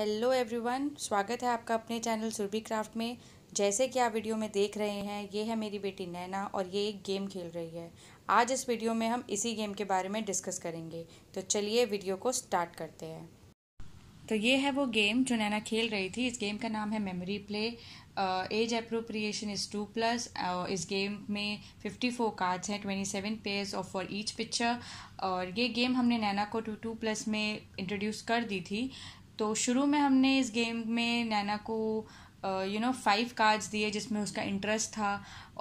hello everyone स्वागत है आपका अपने चैनल सुरभि क्राफ्ट में जैसे कि आप वीडियो में देख रहे हैं ये है मेरी बेटी नैना और ये एक गेम खेल रही है आज इस वीडियो में हम इसी गेम के बारे में डिस्कस करेंगे तो चलिए वीडियो को स्टार्ट करते हैं तो ये है वो गेम जो नैना खेल रही थी इस गेम का नाम है memory play age appropriation is two plus इस गेम में फिफ्टी फोर कार्ड्स हैं twenty seven pairs of for each picture और ये गेम हमने नैना को टू टू प्लस में इंट्रोड्यूस कर दी थी तो शुरू में हमने इस गेम में नैना को यू नो फाइव कार्ड्स दिए जिसमें उसका इंटरेस्ट था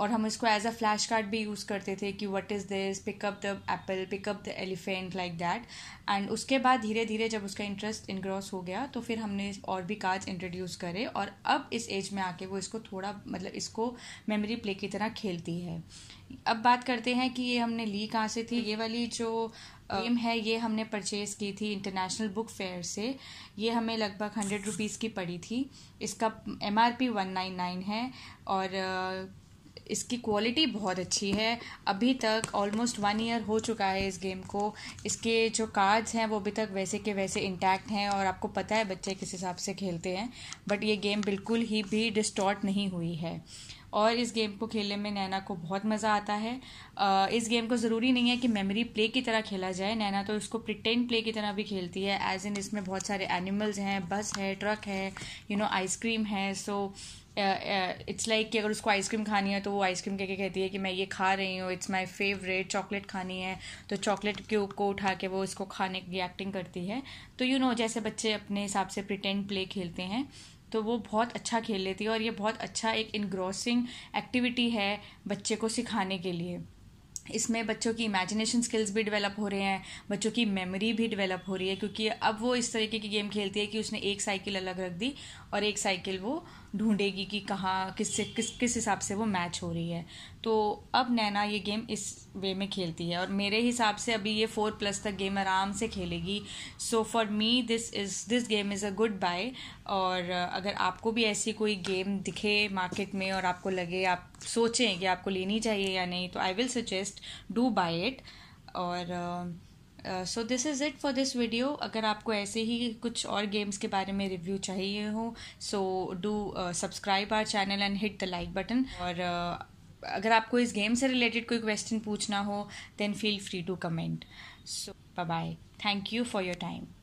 और हम इसको एज अ फ्लैश कार्ड भी यूज़ करते थे कि what is this pick up the apple pick up the elephant like that and उसके बाद धीरे धीरे जब उसका इंटरेस्ट इनग्रॉस हो गया तो फिर हमने और भी कार्ड्स इंट्रोड्यूस करे और अब इस एज में आके वो इसको थोड़ा मतलब इसको मेमोरी प्ले की तरह खेलती है अब बात करते हैं कि ये हमने ली कहाँ से थी ये वाली जो गेम है ये हमने परचेज़ की थी इंटरनेशनल बुक फेयर से ये हमें लगभग हंड्रेड रुपीज़ की पड़ी थी इसका M R P one nine nine है और इसकी क्वालिटी बहुत अच्छी है अभी तक ऑलमोस्ट वन ईयर हो चुका है इस गेम को इसके जो कार्ड्स हैं वो अभी तक वैसे के वैसे इंटैक्ट हैं और आपको पता है बच्चे किस हिसाब से खेलते हैं बट ये गेम बिल्कुल ही भी डिस्टॉर्ट नहीं हुई है और इस गेम को खेलने में नैना को बहुत मज़ा आता है इस गेम को ज़रूरी नहीं है कि मेमोरी प्ले की तरह खेला जाए नैना तो इसको प्रिटेंड प्ले की तरह भी खेलती है एज इन इसमें बहुत सारे एनिमल्स हैं बस है ट्रक है यू नो आइसक्रीम है सो इट्स लाइक कि अगर उसको आइसक्रीम खानी है तो वो आइसक्रीम कह के कहती है कि मैं ये खा रही हूँ इट्स माई फेवरेट चॉकलेट खानी है तो चॉकलेट के को उठा के वो इसको खाने की एक्टिंग करती है तो यू you नो know, जैसे बच्चे अपने हिसाब से प्रिटेंड प्ले खेलते हैं तो वो बहुत अच्छा खेल लेती है और ये बहुत अच्छा एक इनग्रोसिंग एक्टिविटी है बच्चे को सिखाने के लिए इसमें बच्चों की इमेजिनेशन स्किल्स भी डेवलप हो रहे हैं बच्चों की मेमोरी भी डेवलप हो रही है क्योंकि अब वो इस तरीके की गेम खेलती है कि उसने एक साइकिल अलग रख दी और एक साइकिल वो ढूंढेगी कि कहाँ किस से किस किस हिसाब से वो मैच हो रही है तो अब नैना ये गेम इस वे में खेलती है और मेरे हिसाब से अभी ये फोर प्लस तक गेम आराम से खेलेगी so for me this is this game is a good buy और अगर आपको भी ऐसी कोई गेम दिखे मार्केट में और आपको लगे आप सोचें कि आपको लेनी चाहिए या नहीं तो I will suggest do buy it और uh, so this is it for this video अगर आपको ऐसे ही कुछ और गेम्स के बारे में रिव्यू चाहिए हो so do subscribe our channel and hit the like button और uh, अगर आपको इस गेम से रिलेटेड कोई क्वेश्चन पूछना हो then feel free to comment so bye thank you for your time